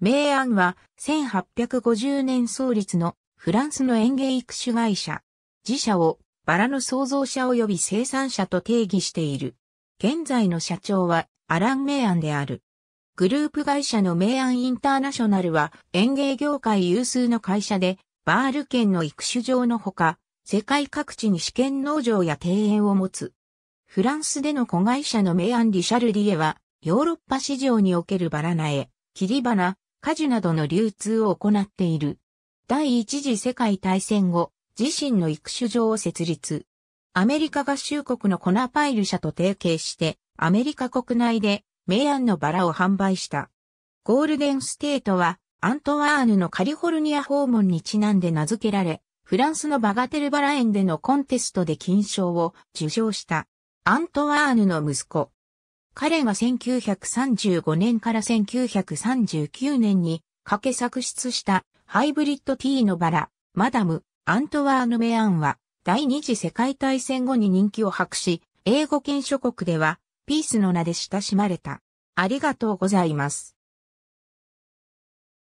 明暗は1850年創立のフランスの園芸育種会社。自社をバラの創造者及び生産者と定義している。現在の社長はアラン・明暗である。グループ会社の明暗インターナショナルは園芸業界有数の会社で、バール県の育種場のほか、世界各地に試験農場や庭園を持つ。フランスでの子会社の明暗リシャルディエは、ヨーロッパ市場におけるバラ苗、切り花、果樹などの流通を行っている。第一次世界大戦後、自身の育種場を設立。アメリカ合衆国のコナパイル社と提携して、アメリカ国内で、明暗のバラを販売した。ゴールデンステートは、アントワーヌのカリフォルニア訪問にちなんで名付けられ、フランスのバガテルバラ園でのコンテストで金賞を受賞した。アントワーヌの息子、彼が1935年から1939年にかけ作出したハイブリッド T のバラ、マダム、アントワーヌ・メアンは第二次世界大戦後に人気を博し、英語圏諸国ではピースの名で親しまれた。ありがとうございます。